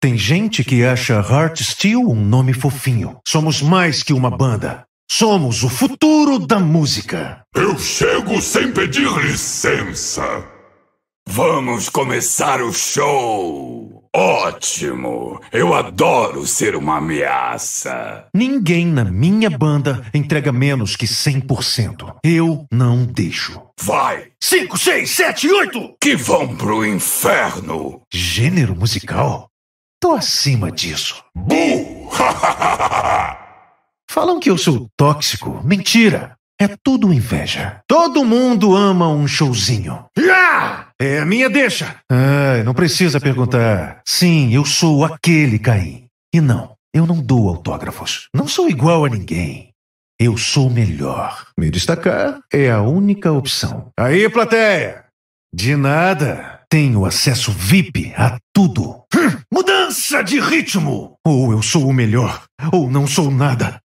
Tem gente que acha Heart Steel um nome fofinho. Somos mais que uma banda. Somos o futuro da música. Eu chego sem pedir licença. Vamos começar o show. Ótimo! Eu adoro ser uma ameaça. Ninguém na minha banda entrega menos que 100%. Eu não deixo. Vai! 5, 6, 7, 8! Que vão pro inferno! Gênero musical? Tô acima disso. Bum! Falam que eu sou tóxico. Mentira. É tudo inveja. Todo mundo ama um showzinho. É a minha deixa. não precisa perguntar. Sim, eu sou aquele Caim. E não, eu não dou autógrafos. Não sou igual a ninguém. Eu sou melhor. Me destacar é a única opção. Aí, plateia! De nada. Tenho acesso VIP a tudo. Hum. Mudança de ritmo! Ou eu sou o melhor, ou não sou nada.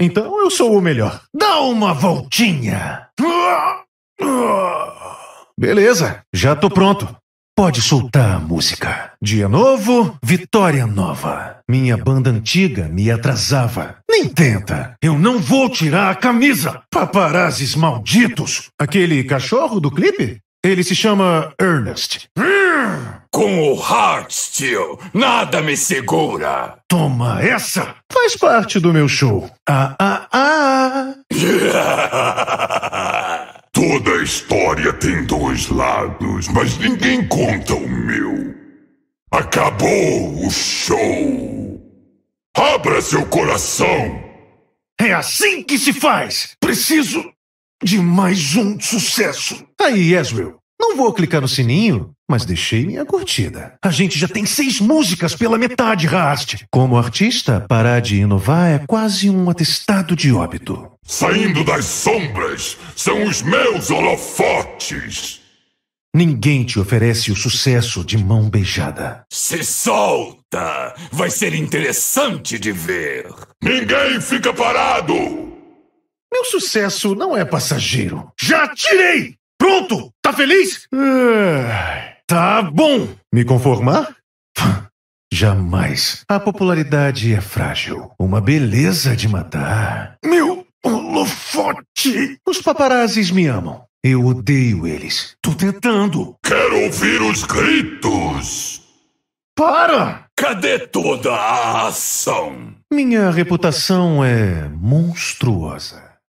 Então eu sou o melhor. Dá uma voltinha! Beleza, já tô pronto. Pode soltar a música. Dia novo, vitória nova. Minha banda antiga me atrasava. Nem tenta. Eu não vou tirar a camisa. Paparazes malditos. Aquele cachorro do clipe? Ele se chama Ernest. Com o Heartsteel, nada me segura. Toma essa! Faz parte do meu show. Ah, ah, ah. Toda história tem dois lados, mas ninguém conta o meu. Acabou o show. Abra seu coração. É assim que se faz. Preciso de mais um sucesso. Aí, Ezreal, não vou clicar no sininho, mas deixei minha curtida. A gente já tem seis músicas pela metade, Rast. Como artista, parar de inovar é quase um atestado de óbito. Saindo das sombras são os meus holofotes. Ninguém te oferece o sucesso de mão beijada. Se solta! Vai ser interessante de ver. Ninguém fica parado! Meu sucesso não é passageiro. Já tirei! Pronto! Tá feliz? tá bom! Me conformar? Jamais. A popularidade é frágil. Uma beleza de matar. Meu holofote! Os paparazzis me amam. Eu odeio eles. Tô tentando. Quero ouvir os gritos. Para! Cadê toda a ação? Minha reputação é monstruosa.